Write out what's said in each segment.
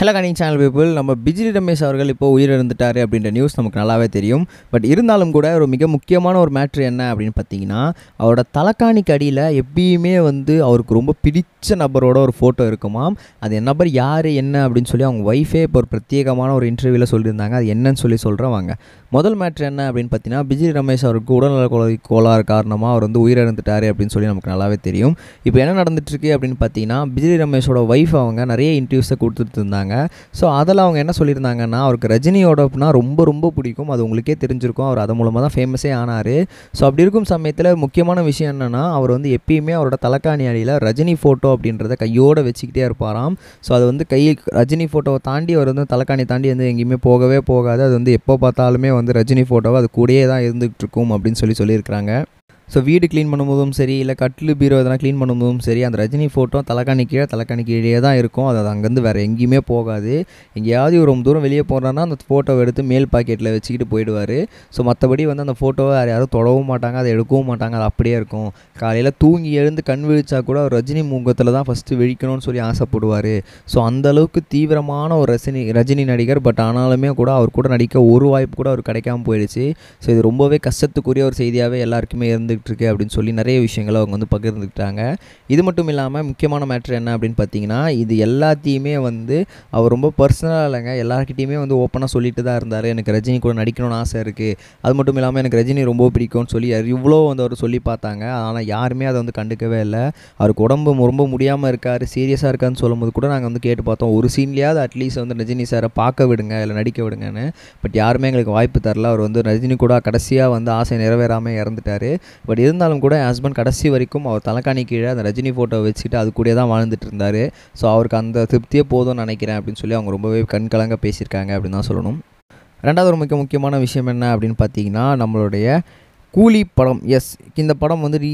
hello கனிங் channel people நம்ம பிஜிலி ரமேஷ் அவர்கள் இப்போ உயிரிழந்துட்டார் அப்படின்ற நியூஸ் நமக்கு நல்லாவே தெரியும் பட் இருந்தாலும் கூட ஒரு மிக முக்கியமான ஒரு மேட்ரு என்ன அப்படின்னு பார்த்தீங்கன்னா அவரோட தலைக்காணிக்கு அடியில் எப்பயுமே வந்து அவருக்கு ரொம்ப பிடிச்ச நபரோட ஒரு ஃபோட்டோ இருக்குமாம் அது நபர் யார் என்ன அப்படின்னு சொல்லி அவங்க ஒய்ஃபே இப்போ ஒரு பிரத்யேகமான ஒரு இன்டர்வியூவில் சொல்லியிருந்தாங்க அது என்னன்னு சொல்லி சொல்கிறோம் வாங்க முதல் மேட்ரு என்ன அப்படின்னு பார்த்தீங்கன்னா பிஜிலி ரமேஷ் அவருக்கு உடல்நல கோளாறு காரணமாக அவர் வந்து உயிரிழந்துட்டார் அப்படின்னு சொல்லி நமக்கு நல்லாவே தெரியும் இப்போ என்ன நடந்துட்டுருக்கு அப்படின்னு பார்த்தீங்கன்னா பிஜிலி ரமேஷோட ஒய்ஃப் அவங்க நிறைய இன்டர்வியூஸை கொடுத்துட்டு இருந்தாங்க சொல்லியிருந்தாங்க ஸோ அதில் அவங்க என்ன சொல்லியிருந்தாங்கன்னா அவருக்கு ரஜினியோட ரொம்ப ரொம்ப பிடிக்கும் அது உங்களுக்கே தெரிஞ்சிருக்கும் அவர் அது மூலமாக தான் ஃபேமஸே ஆனார் ஸோ அப்படி இருக்கும் சமயத்தில் முக்கியமான விஷயம் என்னென்னா அவர் வந்து எப்பயுமே அவரோட தலைக்காணி அடியில் ரஜினி ஃபோட்டோ அப்படின்றத கையோடு வச்சுக்கிட்டே இருப்பாராம் ஸோ அது வந்து கை ரஜினி ஃபோட்டோவை தாண்டி அவர் வந்து தலைக்காணி தாண்டி வந்து எங்கேயுமே போகவே போகாது அது வந்து எப்போ பார்த்தாலுமே வந்து ரஜினி ஃபோட்டோவை அது கூடயே தான் இருந்துகிட்டு இருக்கும் அப்படின்னு சொல்லி சொல்லியிருக்கிறாங்க ஸோ வீடு க்ளீன் பண்ணும்போதும் சரி இல்லை கட்டில் பீரோ எதனா க்ளீன் பண்ணும்போதும் சரி அந்த ரஜினி ஃபோட்டோ தலைக்காணி கீழே தலைக்காணி கீழே தான் இருக்கும் அது அங்கேருந்து வேறு எங்கேயுமே போகாது எங்கேயாவது ஒரு ரொம்ப தூரம் வெளியே போகிறான்னா அந்த ஃபோட்டோவை எடுத்து மேல் பாக்கெட்டில் வச்சுக்கிட்டு போயிடுவார் ஸோ மற்றபடி வந்து அந்த ஃபோட்டோவை யார் யாரும் தொடவும் மாட்டாங்க அதை எடுக்கவும் மாட்டாங்க அது அப்படியே இருக்கும் காலையில் தூங்கி எழுந்து கண் விழிச்சா கூட அவர் ரஜினி முகத்தில் தான் ஃபஸ்ட்டு விழிக்கணும்னு சொல்லி ஆசைப்படுவார் ஸோ அந்தளவுக்கு தீவிரமான ஒரு ரஜினி ரஜினி நடிகர் பட் ஆனாலுமே கூட அவர் கூட நடிக்க ஒரு வாய்ப்பு கூட அவர் கிடைக்காமல் போயிடுச்சு ஸோ இது ரொம்பவே கஷ்டத்துக்குரிய ஒரு செய்தியாகவே எல்லாருக்குமே இருந்து போயிட்டுருக்கு அப்படின்னு சொல்லி நிறைய விஷயங்களை அவங்க வந்து பகிர்ந்துக்கிட்டாங்க இது மட்டும் இல்லாமல் முக்கியமான மேட்ரு என்ன அப்படின்னு பார்த்தீங்கன்னா இது எல்லாத்தையுமே வந்து அவர் ரொம்ப பர்சனலாக இல்லைங்க எல்லாருக்கிட்டையுமே வந்து ஓப்பனாக சொல்லிட்டு தான் இருந்தார் எனக்கு ரஜினி கூட நடிக்கணும்னு ஆசை இருக்குது அது மட்டும் இல்லாமல் எனக்கு ரஜினி ரொம்ப பிடிக்கும்னு சொல்லி இவ்வளோ வந்து அவர் சொல்லி பார்த்தாங்க ஆனால் யாருமே அதை வந்து கண்டுக்கவே இல்லை அவருக்கு உடம்பு ரொம்ப முடியாமல் இருக்கார் சீரியஸாக இருக்கான்னு சொல்லும்போது கூட நாங்கள் வந்து கேட்டு பார்த்தோம் ஒரு சீன்லேயாவது அட்லீஸ்ட் வந்து ரஜினி சாரை பார்க்க விடுங்க இல்லை நடிக்க விடுங்கன்னு பட் யாருமே எங்களுக்கு வாய்ப்பு தரல அவர் வந்து ரஜினி கூட கடைசியாக வந்து ஆசை நிறைவேறாமல் இறந்துட்டார் பட் இருந்தாலும் கூட ஹஸ்பண்ட் கடைசி வரைக்கும் அவர் தலைக்காணி கீழே அந்த ரஜினி ஃபோட்டோ வச்சுட்டு அது கூடயே தான் வாழ்ந்துட்டு இருந்தார் ஸோ அவருக்கு அந்த திருப்தியே போதும்னு நினைக்கிறேன் அப்படின்னு சொல்லி அவங்க ரொம்பவே கண்கலங்க பேசியிருக்காங்க அப்படின்னு தான் சொல்லணும் ரெண்டாவது ஒரு மிக முக்கியமான விஷயம் என்ன அப்படின்னு பார்த்தீங்கன்னா நம்மளுடைய கூலி படம் எஸ் இந்த படம் வந்து ரீ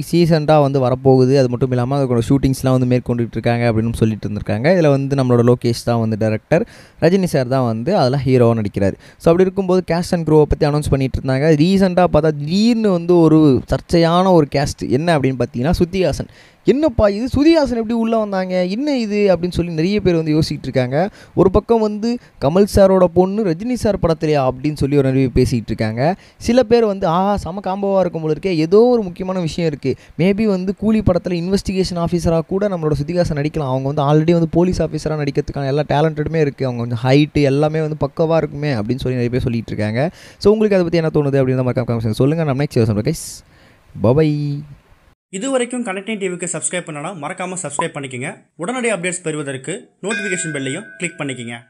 வந்து வரப்போகுது அது மட்டும் இல்லாமல் அதோட ஷூட்டிங்ஸ்லாம் வந்து மேற்கொண்டுட்டு இருக்காங்க அப்படின்னு சொல்லிட்டு இருந்திருக்காங்க இதில் வந்து நம்மளோட லோகேஷ் தான் வந்து டேரக்டர் ரஜினி சார் தான் வந்து அதில் ஹீரோவாக நடிக்கிறார் ஸோ அப்படி இருக்கும்போது கேஸ்ட் அண்ட் க்ரோவை பற்றி அனௌன்ஸ் பண்ணிட்டு இருந்தாங்க ரீசெண்டாக பார்த்தா திடீர்னு வந்து ஒரு சர்ச்சையான ஒரு கேஸ்ட் என்ன அப்படின்னு பார்த்தீங்கன்னா சுத்திகாசன் என்னப்பா இது சுதிஹாசன் எப்படி உள்ளே வந்தாங்க என்ன இது அப்படின்னு சொல்லி நிறைய பேர் வந்து யோசிக்கிட்டு இருக்காங்க ஒரு பக்கம் வந்து கமல் சாரோட பொண்ணு ரஜினி சார் படத்துலையா அப்படின்னு சொல்லி ஒரு நிறைய பேசிகிட்டு இருக்காங்க சில பேர் வந்து ஆஹா சம காம்போ காம்போவாக இருக்கும் போல இருக்கே ஏதோ ஒரு முக்கியமான விஷயம் இருக்குது மேபி வந்து கூலி படத்தில் இன்வெஸ்டிகேஷன் ஆஃபீஸராக கூட நம்மளோட சுத்திகாசம் நடிக்கலாம் அவங்க வந்து ஆல்ரெடி வந்து போலீஸ் ஆஃபீஸராக நடிக்கிறதுக்கான எல்லா டேலண்டடுமே இருக்குது அவங்க கொஞ்சம் ஹைட்டு எல்லாமே வந்து பக்கவாக இருக்குமே அப்படின்னு சொல்லி நிறைய பேர் சொல்லிட்டு இருக்காங்க ஸோ உங்களுக்கு அதை பற்றி என்ன தோணுது அப்படின்னு மறக்காம சொல்லுங்கள் நம்ம நெக்ஸ்ட் சொல்கிறேன் கைஸ் பபை இது வரைக்கும் கனெக்டிங் டிவிக்கு சப்ஸ்கிரைப் பண்ணனா மறக்காமல் சப்ஸ்கிரைப் பண்ணிக்கோங்க உடனடி அப்டேட்ஸ் பெறுவதற்கு நோட்டிஃபிகேஷன் பெல்லையும் கிளிக் பண்ணிக்கோங்க